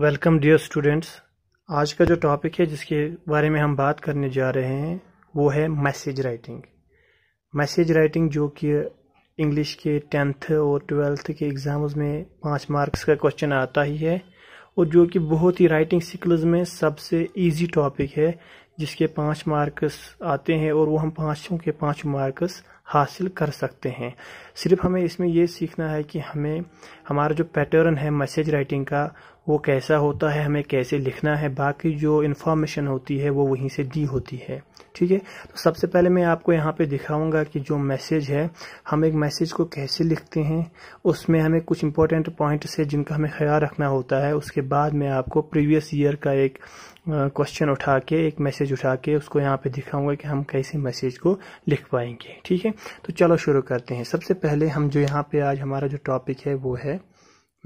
Welcome dear students आज का जो टॉपिक है जिसके बारे में हम बात करने जा रहे हैं वो है मैसेज राइटिंग मैसेज राइटिंग जो कि इंग्लिश के टेंथ और ट्वेल्थ के एग्ज़ाम्स में पाँच मार्क्स का क्वेश्चन आता ही है और जो कि बहुत ही राइटिंग स्किल्स में सबसे इजी टॉपिक है जिसके पांच मार्क्स आते हैं और वो हम पांचों के पांच मार्क्स हासिल कर सकते हैं सिर्फ हमें इसमें ये सीखना है कि हमें हमारा जो पैटर्न है मैसेज राइटिंग का वो कैसा होता है हमें कैसे लिखना है बाकी जो इन्फॉर्मेशन होती है वो वहीं से दी होती है ठीक है तो सबसे पहले मैं आपको यहाँ पे दिखाऊंगा कि जो मैसेज है हम एक मैसेज को कैसे लिखते हैं उसमें हमें कुछ इंपॉर्टेंट पॉइंट्स है जिनका हमें ख्याल रखना होता है उसके बाद मैं आपको प्रीवियस ईयर का एक क्वेश्चन उठा के एक मैसेज उठा के उसको यहाँ पे दिखाऊंगा कि हम कैसे मैसेज को लिख पाएंगे ठीक है तो चलो शुरू करते हैं सबसे पहले हम जो यहाँ पे आज हमारा जो टॉपिक है वो है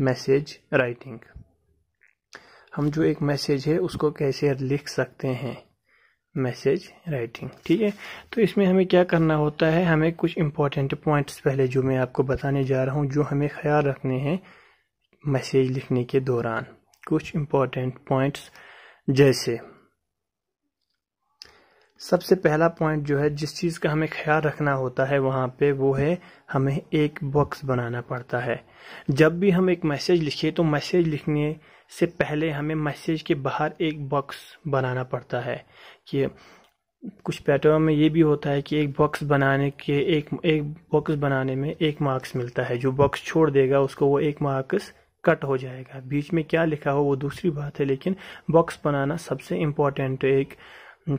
मैसेज राइटिंग हम जो एक मैसेज है उसको कैसे लिख सकते हैं मैसेज राइटिंग ठीक है तो इसमें हमें क्या करना होता है हमें कुछ इंपॉर्टेंट पॉइंट्स पहले जो मैं आपको बताने जा रहा हूँ जो हमें ख्याल रखने हैं मैसेज लिखने के दौरान कुछ इम्पोर्टेंट पॉइंट्स जैसे सबसे पहला पॉइंट जो है जिस चीज़ का हमें ख्याल रखना होता है वहां पे वो है हमें एक बॉक्स बनाना पड़ता है जब भी हम एक मैसेज लिखे तो मैसेज लिखने से पहले हमें मैसेज के बाहर एक बॉक्स बनाना पड़ता है कि कुछ पैटर्न में ये भी होता है कि एक बॉक्स बनाने के एक एक बॉक्स बनाने में एक मार्क्स मिलता है जो बॉक्स छोड़ देगा उसको वो एक मार्क्स कट हो जाएगा बीच में क्या लिखा हो वो दूसरी बात है लेकिन बॉक्स बनाना सबसे इम्पॉर्टेंट है एक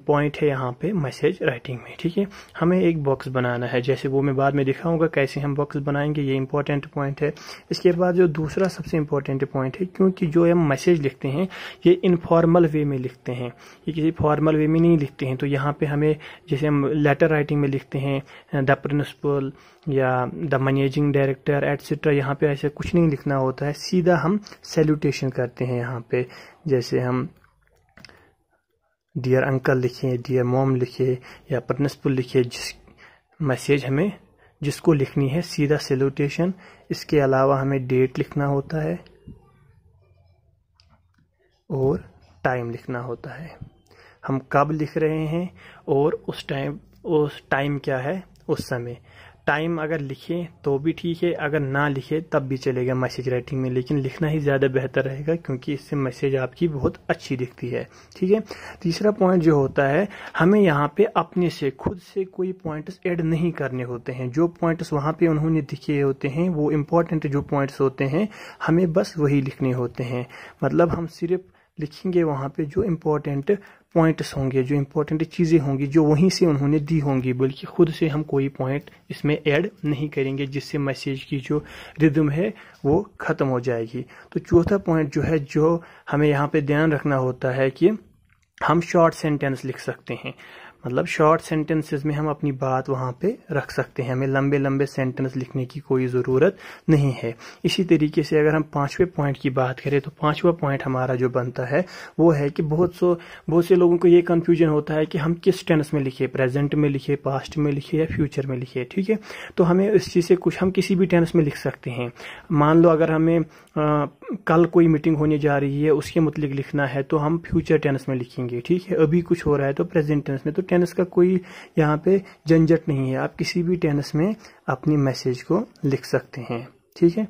पॉइंट है यहाँ पे मैसेज राइटिंग में ठीक है हमें एक बॉक्स बनाना है जैसे वो मैं बाद में दिखाऊंगा कैसे हम बॉक्स बनाएंगे ये इंपॉर्टेंट पॉइंट है इसके बाद जो दूसरा सबसे इंपॉर्टेंट पॉइंट है क्योंकि जो हम मैसेज लिखते हैं ये इनफॉर्मल वे में लिखते हैं ये किसी फॉर्मल वे में नहीं लिखते हैं तो यहाँ पे हमें जैसे हम लेटर राइटिंग में लिखते हैं द प्रिंसिपल या द मैनेजिंग डायरेक्टर एटसेट्रा यहाँ पे ऐसे कुछ नहीं लिखना होता है सीधा हम सेल्यूटेशन करते हैं यहाँ पे जैसे हम डियर अंकल लिखें डियर मॉम लिखें या प्रिंसिपल लिखें जिस मैसेज हमें जिसको लिखनी है सीधा सेल्यूटेशन इसके अलावा हमें डेट लिखना होता है और टाइम लिखना होता है हम कब लिख रहे हैं और उस टाइम उस टाइम क्या है उस समय टाइम अगर लिखें तो भी ठीक है अगर ना लिखें तब भी चलेगा मैसेज राइटिंग में लेकिन लिखना ही ज़्यादा बेहतर रहेगा क्योंकि इससे मैसेज आपकी बहुत अच्छी दिखती है ठीक है तीसरा पॉइंट जो होता है हमें यहाँ पे अपने से खुद से कोई पॉइंट्स ऐड नहीं करने होते हैं जो पॉइंट्स वहाँ पे उन्होंने दिखे होते हैं वो इम्पॉर्टेंट जो पॉइंट्स होते हैं हमें बस वही लिखने होते हैं मतलब हम सिर्फ लिखेंगे वहाँ पे जो इम्पोर्टेंट पॉइंट्स होंगे जो इम्पोर्टेंट चीज़ें होंगी जो वहीं से उन्होंने दी होंगी बल्कि खुद से हम कोई पॉइंट इसमें ऐड नहीं करेंगे जिससे मैसेज की जो रिदम है वो ख़त्म हो जाएगी तो चौथा पॉइंट जो है जो हमें यहाँ पे ध्यान रखना होता है कि हम शॉर्ट सेंटेंस लिख सकते हैं मतलब शॉर्ट सेंटेंसेस में हम अपनी बात वहाँ पे रख सकते हैं हमें लंबे लंबे सेंटेंस लिखने की कोई ज़रूरत नहीं है इसी तरीके से अगर हम पाँचवें पॉइंट की बात करें तो पाँचवा पॉइंट हमारा जो बनता है वो है कि बहुत सो बहुत से लोगों को ये कन्फ्यूजन होता है कि हम किस टेंस में लिखे प्रेजेंट में लिखे पास्ट में लिखे या फ्यूचर में लिखे ठीक है तो हमें इस चीज़ से कुछ हम किसी भी टेंस में लिख सकते हैं मान लो अगर हमें कल कोई मीटिंग होने जा रही है उसके मतलब लिखना है तो हम फ्यूचर टेंस में लिखेंगे ठीक है अभी कुछ हो रहा है तो प्रेजेंट टेंस में तो टेंस का कोई यहाँ पे झंझट नहीं है आप किसी भी टेंस में अपनी मैसेज को लिख सकते हैं ठीक है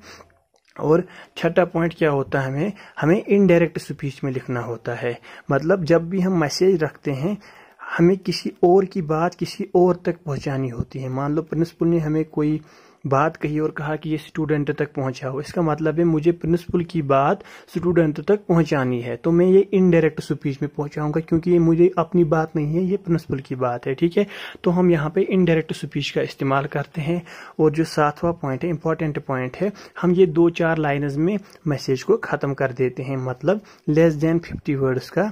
और छठा पॉइंट क्या होता है हमें हमें इनडायरेक्ट स्पीच में लिखना होता है मतलब जब भी हम मैसेज रखते हैं हमें किसी और की बात किसी और तक पहुंचानी होती है मान लो प्रिंसिपल ने हमें कोई बात कही और कहा कि ये स्टूडेंट तक पहुंचाओ इसका मतलब है मुझे प्रिंसिपल की बात स्टूडेंट तक पहुंचानी है तो मैं ये इनडायरेक्ट स्पीच में पहुंचाऊंगा क्योंकि ये मुझे अपनी बात नहीं है ये प्रिंसिपल की बात है ठीक है तो हम यहाँ पे इनडायरेक्ट स्पीच का इस्तेमाल करते हैं और जो सातवां पॉइंट है इंपॉर्टेंट पॉइंट है हम ये दो चार लाइनज में मैसेज को ख़त्म कर देते हैं मतलब लेस देन फिफ्टी वर्ड्स का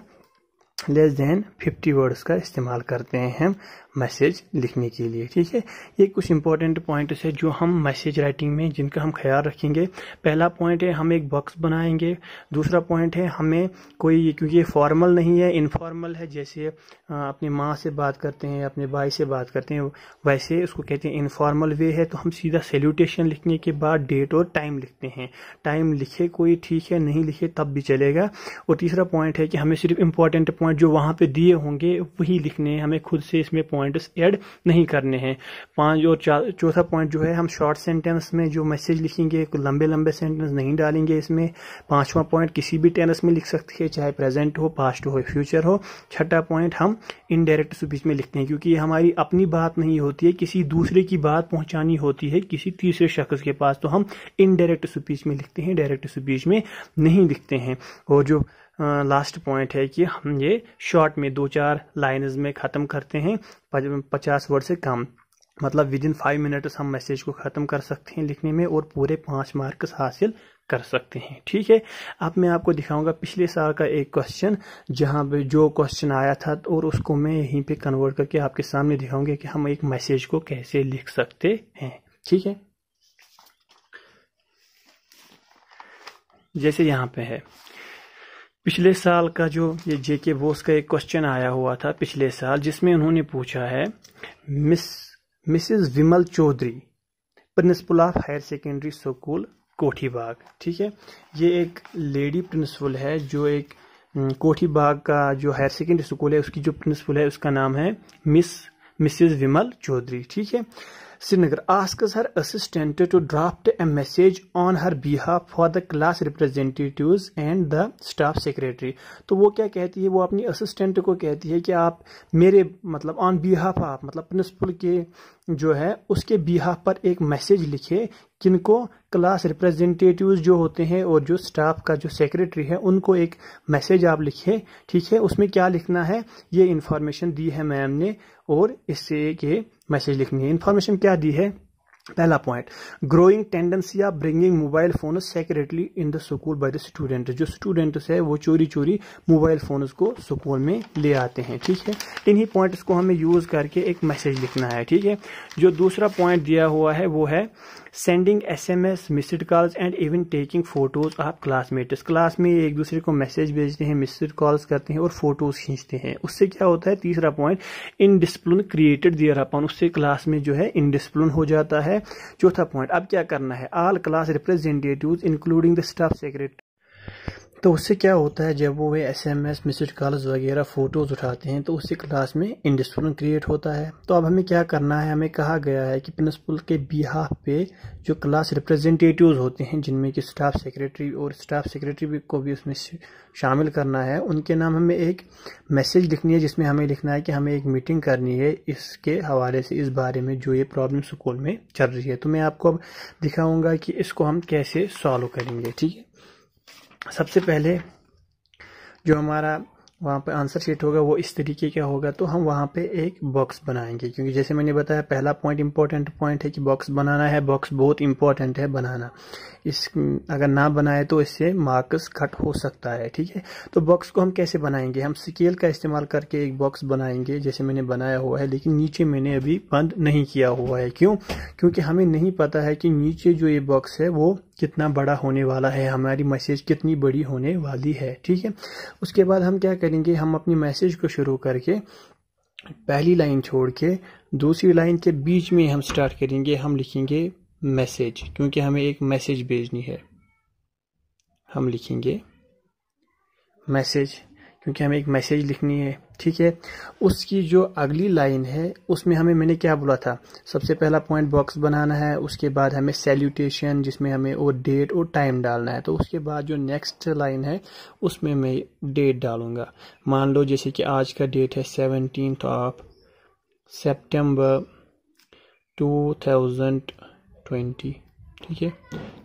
लेस देन 50 वर्ड्स का इस्तेमाल करते हैं हम मैसेज लिखने के लिए ठीक है ये कुछ इंपॉर्टेंट पॉइंट्स है जो हम मैसेज राइटिंग में जिनका हम ख्याल रखेंगे पहला पॉइंट है हम एक बॉक्स बनाएंगे दूसरा पॉइंट है हमें कोई क्योंकि ये फॉर्मल नहीं है इनफॉर्मल है जैसे अपनी माँ से बात करते हैं अपने भाई से बात करते हैं वैसे उसको कहते हैं इनफॉर्मल वे है तो हम सीधा सेल्यूटेशन लिखने के बाद डेट और टाइम लिखते हैं टाइम लिखे कोई ठीक है नहीं लिखे तब भी चलेगा और तीसरा पॉइंट है कि हमें सिर्फ इंपॉर्टेंट पॉइंट जो वहाँ पे दिए होंगे वही लिखने हैं हमें खुद से इसमें पॉइंट्स ऐड नहीं करने हैं पांच और चौथा पॉइंट जो है हम शॉर्ट सेंटेंस में जो मैसेज लिखेंगे लंबे लंबे सेंटेंस नहीं डालेंगे इसमें पांचवा पॉइंट किसी भी टेंस में लिख सकते हैं चाहे प्रेजेंट हो पास्ट हो फ्यूचर हो छठा पॉइंट हम इनडायरेक्ट स्पीच में लिखते हैं क्योंकि ये हमारी अपनी बात नहीं होती है किसी दूसरे की बात पहुंचानी होती है किसी तीसरे शख्स के पास तो हम इनडायरेक्ट स्पीच में लिखते हैं डायरेक्ट स्पीच में नहीं लिखते हैं और जो लास्ट पॉइंट है कि हम ये शॉर्ट में दो चार लाइन में ख़त्म करते हैं पचास वर्ड से कम मतलब विद इन फाइव मिनट्स हम मैसेज को ख़त्म कर सकते हैं लिखने में और पूरे पाँच मार्क्स हासिल कर सकते हैं ठीक है अब मैं आपको दिखाऊंगा पिछले साल का एक क्वेश्चन जहां पे जो क्वेश्चन आया था और उसको मैं यहीं पे कन्वर्ट करके आपके सामने दिखाऊंगा कि हम एक मैसेज को कैसे लिख सकते हैं ठीक है जैसे यहां पे है पिछले साल का जो ये जे के बोस का एक क्वेश्चन आया हुआ था पिछले साल जिसमें उन्होंने पूछा है miss Mrs Vimal Chaudhary principal of higher secondary school Kothi Bagh ठीक है ये एक लेडी प्रिंसिपल है जो एक कोठी बाग का जो हायर सेकेंडरी स्कूल है उसकी जो प्रिंसिपल है उसका नाम है मिस मिसिज विमल चौधरी ठीक है Srinagar ask her assistant to draft a message on her behalf for the class representative and the staff secretary तो वो क्या कहती है वो अपनी असिस्टेंट को कहती है कि आप मेरे मतलब ऑन बिहाफ आप मतलब प्रिंसिपल के जो है उसके बिहा पर एक मैसेज लिखे किनको क्लास रिप्रेजेंटेटिव जो होते हैं और जो स्टाफ का जो सेक्रेटरी है उनको एक मैसेज आप लिखे ठीक है उसमें क्या लिखना है ये इंफॉर्मेशन दी है मैम ने और इससे एक ये मैसेज लिखनी है इन्फॉर्मेशन क्या दी है पहला point growing tendency of bringing mobile phone secretly in the school by the student जो स्टूडेंट्स है वो चोरी चोरी मोबाइल फोन को स्कूल में ले आते हैं ठीक है इन्हीं पॉइंट्स को हमें यूज करके एक मैसेज लिखना है ठीक है जो दूसरा पॉइंट दिया हुआ है वो है sending S M S missed calls and even taking photos of classmates class में एक दूसरे को मैसेज भेजते हैं मिस्ड कॉल्स करते हैं और फोटोज खींचते हैं उससे क्या होता है तीसरा पॉइंट इनडिसिप्लिन क्रिएटेड दियर अपन उससे क्लास में जो है इनडिसप्लिन हो जाता है चौथा पॉइंट अब क्या करना है all class representative including the staff secretary तो उससे क्या होता है जब वो वे S M S missed calls वगैरह फ़ोटोज़ उठाते हैं तो उससे क्लास में इंडिस्टोरेंट क्रिएट होता है तो अब हमें क्या करना है हमें कहा गया है कि प्रिंसिपल के बिहाफ पे जो क्लास रिप्रेजेंटेटिव्स होते हैं जिनमें कि स्टाफ सेक्रेटरी और स्टाफ सेक्रेटरी को भी उसमें शामिल करना है उनके नाम हमें एक मैसेज लिखनी है जिसमें हमें लिखना है कि हमें एक मीटिंग करनी है इसके हवाले से इस बारे में जो ये प्रॉब्लम स्कूल में चल रही है तो मैं आपको अब दिखाऊँगा कि इसको हम कैसे सॉल्व करेंगे ठीक है सबसे पहले जो हमारा वहाँ पर आंसर शीट होगा वो इस तरीके का होगा तो हम वहाँ पे एक बॉक्स बनाएंगे क्योंकि जैसे मैंने बताया पहला पॉइंट इंपॉर्टेंट पॉइंट है कि बॉक्स बनाना है बॉक्स बहुत इंपॉर्टेंट है बनाना इस अगर ना बनाए तो इससे मार्क्स घट हो सकता है ठीक है तो बॉक्स को हम कैसे बनाएंगे हम स्केल का इस्तेमाल करके एक बॉक्स बनाएंगे जैसे मैंने बनाया हुआ है लेकिन नीचे मैंने अभी बंद नहीं किया हुआ है क्यों क्योंकि हमें नहीं पता है कि नीचे जो ये बॉक्स है वो कितना बड़ा होने वाला है हमारी मैसेज कितनी बड़ी होने वाली है ठीक है उसके बाद हम क्या करेंगे हम अपनी मैसेज को शुरू करके पहली लाइन छोड़ के दूसरी लाइन के बीच में हम स्टार्ट करेंगे हम लिखेंगे मैसेज क्योंकि हमें एक मैसेज भेजनी है हम लिखेंगे मैसेज क्योंकि हमें एक मैसेज लिखनी है ठीक है उसकी जो अगली लाइन है उसमें हमें मैंने क्या बोला था सबसे पहला पॉइंट बॉक्स बनाना है उसके बाद हमें सैल्यूटेशन जिसमें हमें और डेट और टाइम डालना है तो उसके बाद जो नेक्स्ट लाइन है उसमें मैं डेट डालूंगा मान लो जैसे कि आज का डेट है seventeen of September two thousand twenty ठीक है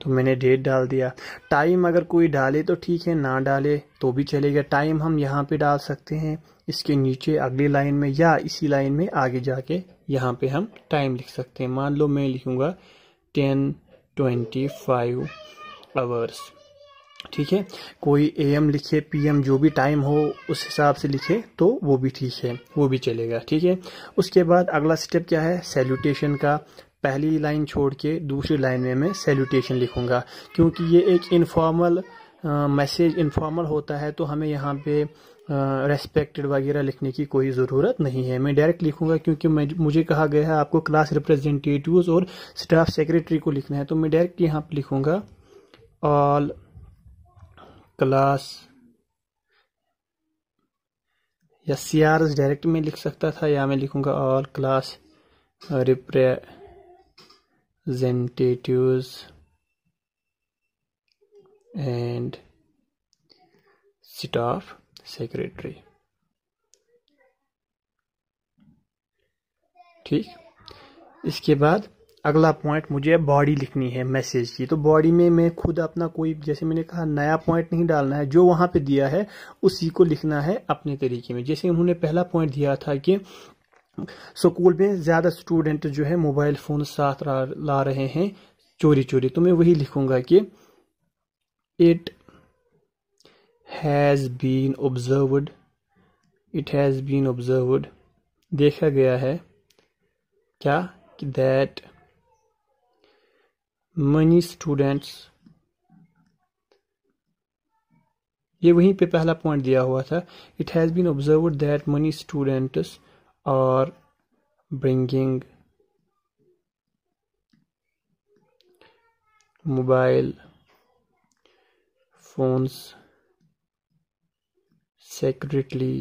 तो मैंने डेट डाल दिया टाइम अगर कोई डाले तो ठीक है ना डाले तो भी चलेगा टाइम हम यहाँ पे डाल सकते हैं इसके नीचे अगली लाइन में या इसी लाइन में आगे जाके यहाँ पे हम टाइम लिख सकते हैं मान लो मैं लिखूँगा टेन ट्वेंटी फाइव आवर्स ठीक है कोई एम लिखे पीएम जो भी टाइम हो उस हिसाब से लिखे तो वो भी ठीक है वो भी चलेगा ठीक है उसके बाद अगला स्टेप क्या है सैल्यूटेशन का पहली लाइन छोड़ के दूसरी लाइन में मैं सैल्यूटेशन लिखूँगा क्योंकि ये एक इनफॉर्मल मैसेज इनफॉर्मल होता है तो हमें यहाँ पे रेस्पेक्टेड वगैरह लिखने की कोई ज़रूरत नहीं है मैं डायरेक्ट लिखूंगा क्योंकि मैं मुझे कहा गया है आपको क्लास रिप्रेजेंटेटिव्स और स्टाफ सेक्रेटरी को लिखना है तो मैं डायरेक्ट यहाँ पर लिखूंगा ऑल क्लास या सी डायरेक्ट में लिख सकता था या मैं लिखूंगा ऑल क्लास रिप्रे Zentatious and Staff Secretary. ठीक इसके बाद अगला पॉइंट मुझे बॉडी लिखनी है मैसेज की तो बॉडी में मैं खुद अपना कोई जैसे मैंने कहा नया पॉइंट नहीं डालना है जो वहां पे दिया है उसी को लिखना है अपने तरीके में जैसे उन्होंने पहला पॉइंट दिया था कि स्कूल में ज़्यादा स्टूडेंट जो है मोबाइल फ़ोन साथ ला रहे हैं चोरी चोरी तो मैं वही लिखूंगा कि it has been observed it has been observed देखा गया है क्या कि दैट मनी स्टूडेंट्स ये वहीं पे पहला पॉइंट दिया हुआ था it has been observe that many students or bringing mobile phones secretly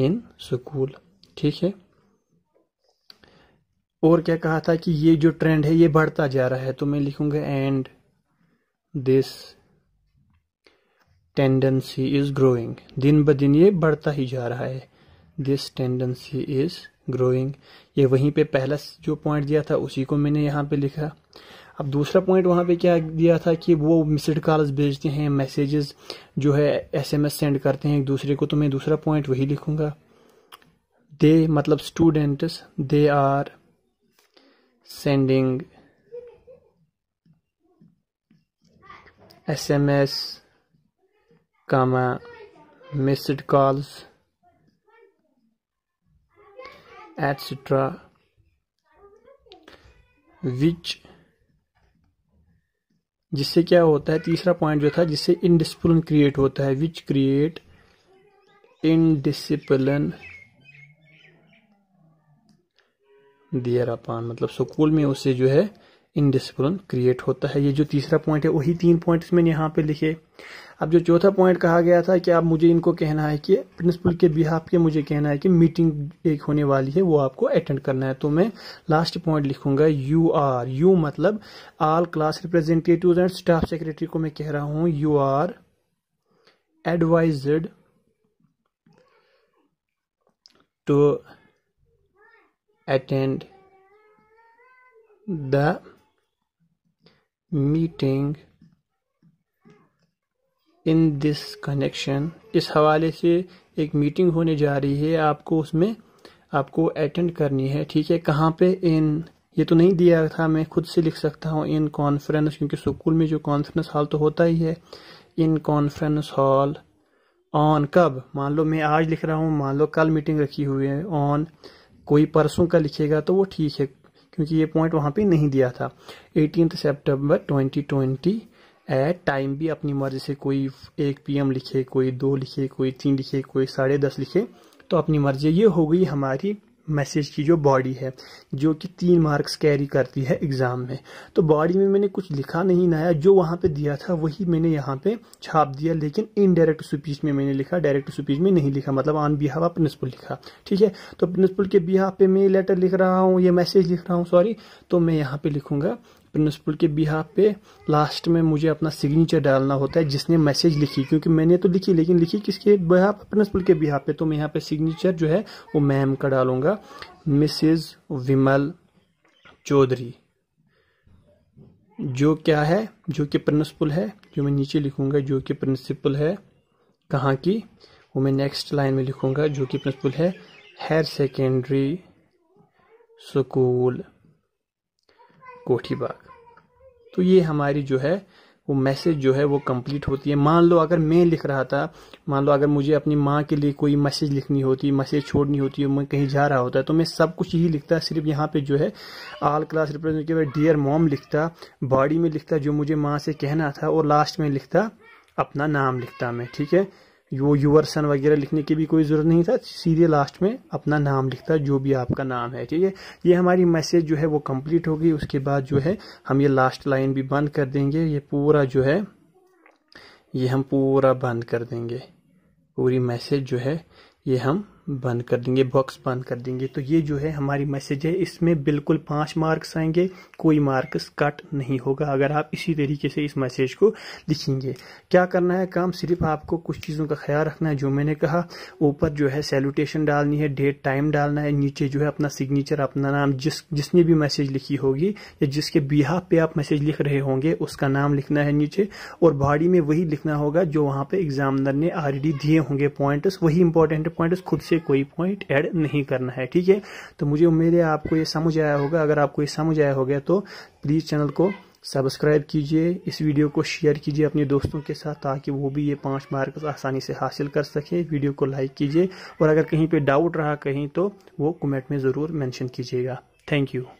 in school ठीक है और क्या कहा था कि ये जो ट्रेंड है ये बढ़ता जा रहा है तो मैं लिखूंगा and this tendency is growing दिन ब दिन ये बढ़ता ही जा रहा है दिस टेंडेंसी इज ग्रोइंग ये वहीं पे पहला जो पॉइंट दिया था उसी को मैंने यहाँ पे लिखा अब दूसरा पॉइंट वहाँ पे क्या दिया था कि वो मिसड कॉल्स भेजते हैं मैसेजेस जो है एसएमएस सेंड करते हैं एक दूसरे को तो मैं दूसरा पॉइंट वही लिखूंगा दे मतलब students they are sending S M S comma missed calls etc which जिससे क्या होता है तीसरा पॉइंट जो था जिससे इनडिसिप्लिन क्रिएट होता है विच क्रिएट इनडिसिप्लिन दियर अपान मतलब स्कूल में उसे जो है इनडिसिप्लिन क्रिएट होता है ये जो तीसरा पॉइंट है वही तीन पॉइंट मैंने यहाँ पे लिखे अब जो चौथा पॉइंट कहा गया था कि आप मुझे इनको कहना है कि प्रिंसिपल के बिहाफ के मुझे कहना है कि मीटिंग एक होने वाली है वो आपको अटेंड करना है तो मैं लास्ट पॉइंट लिखूंगा यू आर यू मतलब all class representative and staff secretary को मैं कह रहा हूं you are advise to attend the meeting in this connection इस हवाले से एक मीटिंग होने जा रही है आपको उसमें आपको अटेंड करनी है ठीक है कहाँ पे इन ये तो नहीं दिया था मैं खुद से लिख सकता हूँ इन कॉन्फ्रेंस क्योंकि स्कूल में जो कॉन्फ्रेंस हॉल तो होता ही है इन कॉन्फ्रेंस हॉल ऑन कब मान लो मैं आज लिख रहा हूँ मान लो कल मीटिंग रखी हुई है ऑन कोई परसों का लिखेगा तो वो ठीक है क्योंकि ये पॉइंट वहाँ पे नहीं दिया था एटीन सितंबर 2020 एट टाइम भी अपनी मर्जी से कोई एक पीएम लिखे कोई दो लिखे कोई तीन लिखे कोई साढ़े दस लिखे तो अपनी मर्जी ये हो गई हमारी मैसेज की जो बॉडी है जो कि तीन मार्क्स कैरी करती है एग्ज़ाम में तो बॉडी में मैंने कुछ लिखा नहीं नया जो वहां पे दिया था वही मैंने यहाँ पे छाप दिया लेकिन इनडायरेक्ट स्पीच में मैंने लिखा डायरेक्ट स्पीच में नहीं लिखा मतलब ऑन ऑफ प्रिंसिपल लिखा ठीक है तो प्रिंसिपल के बिहाव पे मैं लेटर लिख रहा हूँ ये मैसेज लिख रहा हूँ सॉरी तो मैं यहाँ पे लिखूंगा प्रिंसिपल के बिहा पे लास्ट में मुझे अपना सिग्नेचर डालना होता है जिसने मैसेज लिखी क्योंकि मैंने तो लिखी लेकिन लिखी किसके बिहा पे प्रिंसिपल के बिहा पे तो मैं यहाँ पे सिग्नेचर जो है वो मैम का डालूंगा मिसेज विमल चौधरी जो क्या है जो कि प्रिंसिपल है जो मैं नीचे लिखूंगा जो कि प्रिंसिपल है कहाँ की वो मैं नेक्स्ट लाइन में लिखूंगा जो कि प्रिंसिपल है हायर सेकेंडरी स्कूल कोठी बाग तो ये हमारी जो है वो मैसेज जो है वो कंप्लीट होती है मान लो अगर मैं लिख रहा था मान लो अगर मुझे अपनी माँ के लिए कोई मैसेज लिखनी होती मैसेज छोड़नी होती है मैं कहीं जा रहा होता तो मैं सब कुछ यही लिखता सिर्फ यहाँ पे जो है all class representative dear mom लिखता बॉडी में लिखता जो मुझे माँ से कहना था और लास्ट में लिखता अपना नाम लिखता मैं ठीक है वो यूवरसन सन वगैरह लिखने की भी कोई ज़रूरत नहीं था सीधे लास्ट में अपना नाम लिखता जो भी आपका नाम है ठीक है ये हमारी मैसेज जो है वो कंप्लीट गई उसके बाद जो है हम ये लास्ट लाइन भी बंद कर देंगे ये पूरा जो है ये हम पूरा बंद कर देंगे पूरी मैसेज जो है ये हम बंद कर देंगे बॉक्स बंद कर देंगे तो ये जो है हमारी मैसेज है इसमें बिल्कुल पांच मार्क्स आएंगे कोई मार्क्स कट नहीं होगा अगर आप इसी तरीके से इस मैसेज को लिखेंगे क्या करना है काम सिर्फ आपको कुछ चीज़ों का ख्याल रखना है जो मैंने कहा ऊपर जो है सैल्यूटेशन डालनी है डेट टाइम डालना है नीचे जो है अपना सिग्नेचर अपना नाम जिस जिसने भी मैसेज लिखी होगी या जिसके बिहाफ पे आप मैसेज लिख रहे होंगे उसका नाम लिखना है नीचे और बॉडी में वही लिखना होगा जो वहाँ पर एग्जामिनर ने ऑलरेडी दिए होंगे पॉइंट वही इंपॉर्टेंट पॉइंट खुद से कोई पॉइंट ऐड नहीं करना है ठीक है तो मुझे उम्मीद है आपको ये समझ आया होगा अगर आपको ये समझ आया होगा तो प्लीज़ चैनल को सब्सक्राइब कीजिए इस वीडियो को शेयर कीजिए अपने दोस्तों के साथ ताकि वो भी ये पांच मार्क्स आसानी से हासिल कर सके वीडियो को लाइक कीजिए और अगर कहीं पे डाउट रहा कहीं तो वो कमेंट में ज़रूर मेंशन कीजिएगा थैंक यू